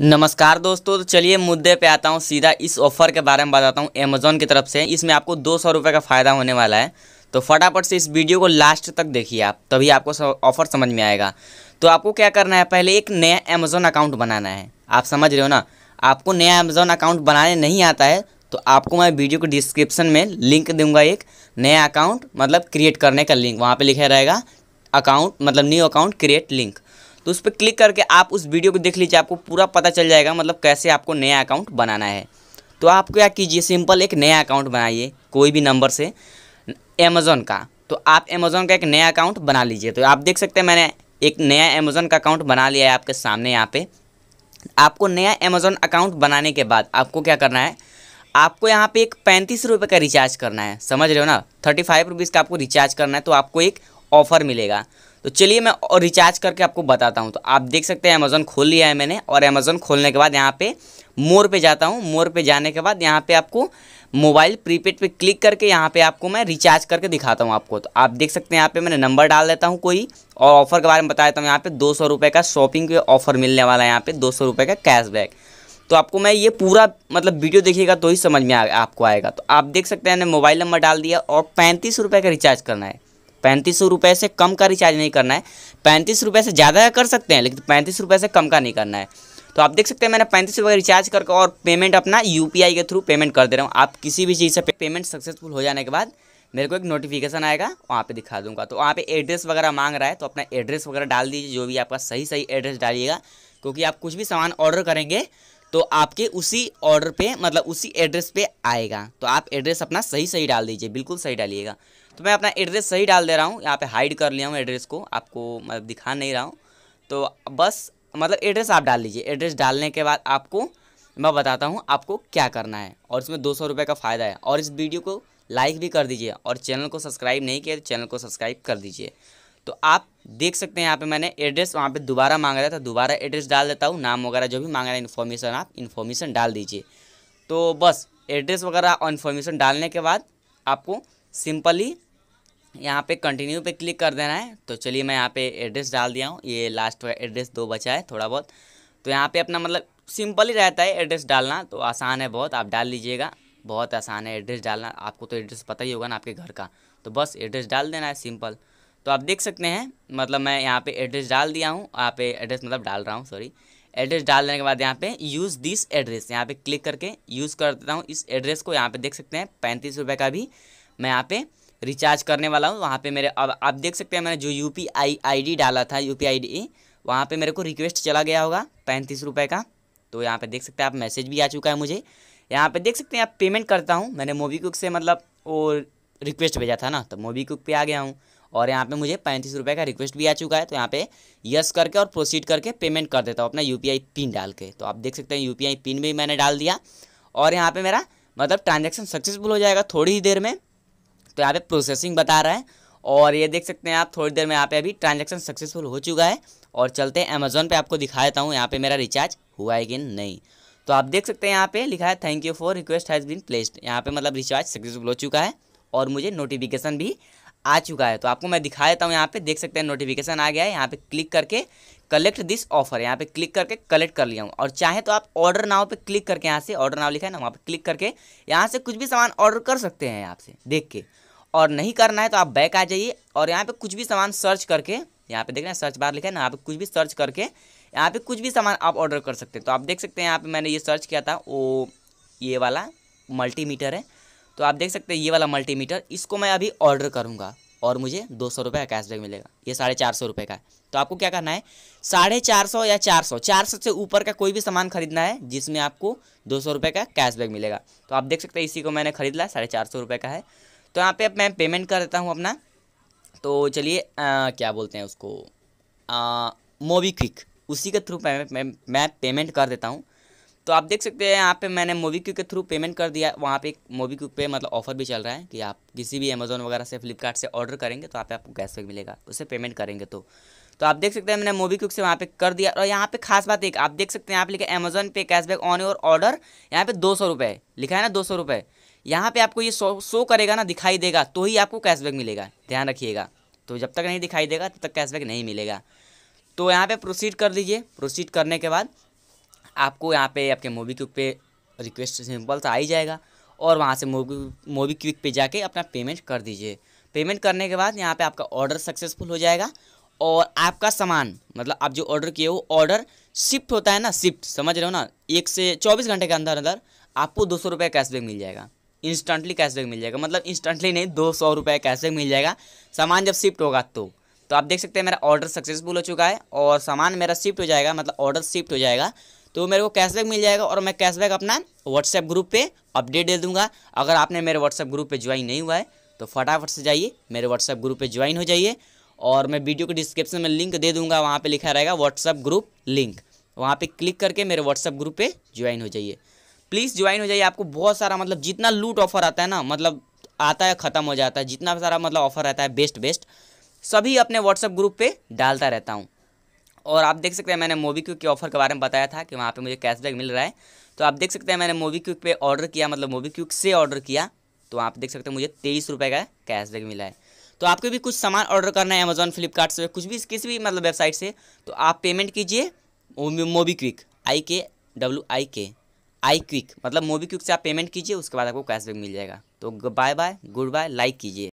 नमस्कार दोस्तों तो चलिए मुद्दे पे आता हूँ सीधा इस ऑफर के बारे में बताता हूँ अमेजोन की तरफ से इसमें आपको दो सौ रुपये का फ़ायदा होने वाला है तो फटाफट से इस वीडियो को लास्ट तक देखिए आप तभी आपको ऑफर समझ में आएगा तो आपको क्या करना है पहले एक नया अमेजोन अकाउंट बनाना है आप समझ रहे हो ना आपको नया अमेजोन अकाउंट बनाने नहीं आता है तो आपको मैं वीडियो के डिस्क्रिप्शन में लिंक दूंगा एक नया अकाउंट मतलब क्रिएट करने का लिंक वहाँ पर लिखा रहेगा अकाउंट मतलब न्यू अकाउंट क्रिएट लिंक तो उस पर क्लिक करके आप उस वीडियो को देख लीजिए आपको पूरा पता चल जाएगा मतलब कैसे आपको नया अकाउंट बनाना है तो आप क्या कीजिए सिंपल एक नया अकाउंट बनाइए कोई भी नंबर से अमेज़ोन का तो आप अमेज़ोन का एक नया अकाउंट बना लीजिए तो आप देख सकते हैं मैंने एक नया अमेज़ोन का अकाउंट बना लिया है आपके सामने यहाँ पे आपको नया अमेज़ोन अकाउंट बनाने के बाद आपको क्या करना है आपको यहाँ पे एक पैंतीस रुपये का रिचार्ज करना है समझ रहे हो ना थर्टी फाइव रुपीज़ का आपको रिचार्ज करना है तो आपको एक ऑफ़र मिलेगा तो चलिए मैं और रिचार्ज करके आपको बताता हूँ तो आप देख सकते हैं अमेज़ोन खोल लिया है मैंने और अमेज़ोन खोलने के बाद यहाँ पे मोर पे जाता हूँ मोर पे जाने के बाद यहाँ पे आपको मोबाइल प्रीपेड पे क्लिक करके यहाँ पे आपको मैं रिचार्ज करके दिखाता हूँ आपको तो आप देख सकते हैं यहाँ पे मैंने नंबर डाल देता हूँ कोई और ऑफर के बारे में बता देता हूँ यहाँ पे दो सौ का शॉपिंग पे ऑफर मिलने वाला है यहाँ पे दो सौ का कैशबैक तो आपको मैं ये पूरा मतलब वीडियो देखिएगा तो ही समझ में आ, आपको आएगा तो आप देख सकते हैं मैंने मोबाइल नंबर डाल दिया और पैंतीस रुपये का रिचार्ज करना है पैंतीस सौ रुपये से कम का रिचार्ज नहीं करना है पैंतीस रुपये से ज़्यादा का कर सकते हैं लेकिन पैंतीस रुपये से कम का नहीं करना है तो आप देख सकते हैं मैंने पैंतीस रुपये रिचार्ज करके और पेमेंट अपना यू के थ्रू पेमेंट कर दे रहा हूँ आप किसी भी चीज़ से पेमेंट सक्सेसफुल हो जाने के बाद मेरे को एक नोटिफिकेशन आएगा वहाँ पे दिखा दूंगा तो वहाँ पे एड्रेस वगैरह मांग रहा है तो अपना एड्रेस वगैरह डाल दीजिए जो भी आपका सही सही एड्रेस डालिएगा क्योंकि आप कुछ भी सामान ऑर्डर करेंगे तो आपके उसी ऑर्डर पे मतलब उसी एड्रेस पे आएगा तो आप एड्रेस अपना सही सही डाल दीजिए बिल्कुल सही डालिएगा तो मैं अपना एड्रेस सही डाल दे रहा हूँ यहाँ पे हाइड कर लिया हूँ एड्रेस को आपको मतलब दिखा नहीं रहा हूँ तो बस मतलब एड्रेस आप डाल लीजिए एड्रेस डालने के बाद आपको मैं बताता हूँ आपको क्या करना है और इसमें दो सौ का फ़ायदा है और इस वीडियो को लाइक भी कर दीजिए और चैनल को सब्सक्राइब नहीं किया तो चैनल को सब्सक्राइब कर दीजिए तो आप देख सकते हैं यहाँ पे मैंने एड्रेस वहाँ पे दोबारा मांग रहा था दोबारा एड्रेस डाल देता हूँ नाम वगैरह जो भी मांग रहा है इन्फॉर्मेशन आप इन्फॉर्मेशन डाल दीजिए तो बस एड्रेस वगैरह और इन्फॉर्मेशन डालने के बाद आपको सिंपली यहाँ पे कंटिन्यू पे क्लिक कर देना है तो चलिए मैं यहाँ पे एड्रेस डाल दिया हूँ ये लास्ट एड्रेस दो बचा है थोड़ा बहुत तो यहाँ पे अपना मतलब सिंपल ही रहता है एड्रेस डालना तो आसान है बहुत आप डाल लीजिएगा बहुत आसान है एड्रेस डालना आपको तो एड्रेस पता ही होगा ना आपके घर का तो बस एड्रेस डाल देना है सिंपल तो आप देख सकते हैं मतलब मैं यहाँ पर एड्रेस डाल दिया हूँ आप एड्रेस मतलब डाल रहा हूँ सॉरी एड्रेस डाल देने के बाद यहाँ पे यूज़ दिस एड्रेस यहाँ पे क्लिक करके यूज़ कर देता हूँ इस एड्रेस को यहाँ पे देख सकते हैं पैंतीस रुपये का भी मैं यहाँ पे रिचार्ज करने वाला हूँ वहाँ पे मेरे अब आप देख सकते हैं मैंने जो U P I I D डाला था यू पी आई डी वहाँ पर मेरे को रिक्वेस्ट चला गया होगा पैंतीस रुपये का तो यहाँ पर देख सकते हैं आप मैसेज भी आ चुका है मुझे यहाँ पर देख सकते हैं आप पेमेंट करता हूँ मैंने मोबी क्विक से मतलब वो रिक्वेस्ट भेजा था ना तो मोबी क्विक पे आ गया हूँ और यहाँ पे मुझे पैंतीस रुपये का रिक्वेस्ट भी आ चुका है तो यहाँ पे यस करके और प्रोसीड करके पेमेंट कर देता हूँ अपना यू पिन डाल के तो आप देख सकते हैं यू पिन भी मैंने डाल दिया और यहाँ पर मेरा मतलब ट्रांजेक्शन सक्सेसफुल हो जाएगा थोड़ी ही देर में तो यहाँ पे प्रोसेसिंग बता रहा है और ये देख सकते हैं आप थोड़ी देर में यहाँ पे अभी ट्रांजेक्शन सक्सेसफुल हो चुका है और चलते हैं अमेजोन पे आपको दिखा देता हूँ यहाँ पर मेरा रिचार्ज हुआ है कि नहीं तो आप देख सकते हैं यहाँ पे लिखा है thank you for request has been placed यहाँ पे मतलब रिचार्ज सक्सेसफुल हो चुका है और मुझे नोटिफिकेशन भी आ चुका है तो आपको मैं दिखा देता हूँ यहाँ पे देख सकते हैं नोटिफिकेशन आ गया है यहाँ पे क्लिक करके कलेक्ट दिस ऑफर यहाँ पे क्लिक करके कलेक्ट कर लिया हूँ और चाहे तो आप ऑर्डर नाव पे क्लिक करके यहाँ से ऑर्डर नाव लिखा है ना वहाँ पे क्लिक करके यहाँ से कुछ भी सामान ऑर्डर कर सकते हैं आपसे देख के और नहीं करना है तो आप बैक आ जाइए और यहाँ पे कुछ भी सामान सर्च करके यहाँ पे देख रहे हैं सर्च बार लिखा है ना यहाँ पे कुछ भी सर्च करके यहाँ पे कुछ भी सामान आप ऑर्डर कर सकते हैं तो आप देख सकते हैं यहाँ पे मैंने ये सर्च किया था वो ये वाला मल्टीमीटर है तो आप देख सकते हैं ये वाला मल्टीमीटर इसको मैं अभी ऑर्डर करूँगा और मुझे दो सौ रुपये का कैशबैक मिलेगा ये साढ़े चार सौ रुपये का है तो आपको क्या करना है साढ़े चार सौ या चार सौ चार सौ से ऊपर का कोई भी सामान खरीदना है जिसमें आपको दो सौ रुपये का कैशबैक मिलेगा तो आप देख सकते हैं इसी को मैंने खरीदला साढ़े चार सौ रुपये का है तो यहाँ पे मैं पेमेंट कर देता हूँ अपना तो चलिए क्या बोलते हैं उसको मोबी क्विक उसी के थ्रू मैं, मैं, मैं पेमेंट कर देता हूँ तो आप देख सकते हैं यहाँ पे मैंने मोबी क्यू के थ्रू पेमेंट कर दिया वहाँ पे एक मोबी क्यू पे मतलब ऑफर भी चल रहा है कि आप किसी भी अमेजोन वगैरह से फ्लिपकार्ट से ऑर्डर करेंगे तो आप आपको कैशबैक मिलेगा उसे पेमेंट करेंगे तो तो आप देख सकते हैं मैंने मोबी क्विक से वहाँ पे कर दिया और यहाँ पे खास बात एक आप देख सकते हैं आप लिखे अमेजोन पे कैशबैक ऑन योर ऑर्डर यहाँ पे दो सौ रुपये लिखा है ना दो सौ रुपये यहाँ पे आपको ये शो करेगा ना दिखाई देगा तो ही आपको कैशबैक मिलेगा ध्यान रखिएगा तो जब तक नहीं दिखाई देगा तब तक कैशबैक नहीं मिलेगा तो यहाँ पर प्रोसीड कर दीजिए प्रोसीड करने के बाद आपको यहाँ पे आपके मोबी क्विक पे रिक्वेस्ट सिंपल सा आ ही जाएगा और वहाँ से मोबी मोबी क्विक पर जाके अपना पेमेंट कर दीजिए पेमेंट करने के बाद यहाँ पर आपका ऑर्डर सक्सेसफुल हो जाएगा और आपका सामान मतलब आप जो ऑर्डर किए हो ऑर्डर शिफ्ट होता है ना शिफ्ट समझ रहे हो ना एक से चौबीस घंटे के अंदर अंदर आपको दो सौ रुपये कैशबैक मिल जाएगा इंस्टेंटली कैशबैक मिल जाएगा मतलब इंस्टेंटली नहीं दो सौ रुपये कैशबैक मिल जाएगा सामान जब शिफ्ट होगा तो तो आप देख सकते हैं मेरा ऑर्डर सक्सेसफुल हो चुका है और सामान मेरा शिफ्ट हो जाएगा मतलब ऑर्डर शिफ्ट हो जाएगा तो मेरे को कैशबैक मिल जाएगा और मैं कैशबैक अपना व्हाट्सएप ग्रुप पे अपडेट दे दूंगा अगर आपने मेरे व्हाट्सएप ग्रुप पे ज्वाइन नहीं हुआ है तो फटाफट से जाइए मेरे व्हाट्सएप ग्रुप पे ज्वाइन हो जाइए और मैं वीडियो के डिस्क्रिप्शन में लिंक दे दूँगा वहाँ पर लिखा रहेगा व्हाट्सअप ग्रुप लिंक वहाँ पर क्लिक करके मेरे व्हाट्सअप ग्रुप पर ज्वाइन हो जाइए प्लीज़ ज्वाइन हो जाइए आपको बहुत सारा मतलब जितना लूट ऑफर आता है ना मतलब आता है ख़त्म हो जाता है जितना सारा मतलब ऑफर रहता है बेस्ट बेस्ट सभी अपने व्हाट्सएप ग्रुप पे डालता रहता हूँ और आप देख सकते हैं मैंने मोबी क्विक के ऑफर के बारे में बताया था कि वहाँ पर मुझे कैशबैक मिल रहा है तो आप देख सकते हैं मैंने मोबी क्विक पर ऑर्डर किया मतलब मोबी क्विक से ऑर्डर किया तो आप देख सकते हैं मुझे तेईस रुपये का कैशबैक मिला है तो आपको भी कुछ सामान ऑर्डर करना है अमेजोन फ्लिपकार्ट से कुछ भी किसी भी मतलब वेबसाइट से तो आप पेमेंट कीजिए मोबी क्विक आई के डब्ल्यू आई के आई क्विक मतलब मोबी क्विक से आप पेमेंट कीजिए उसके बाद आपको कैशबैक मिल जाएगा तो bye bye good bye like कीजिए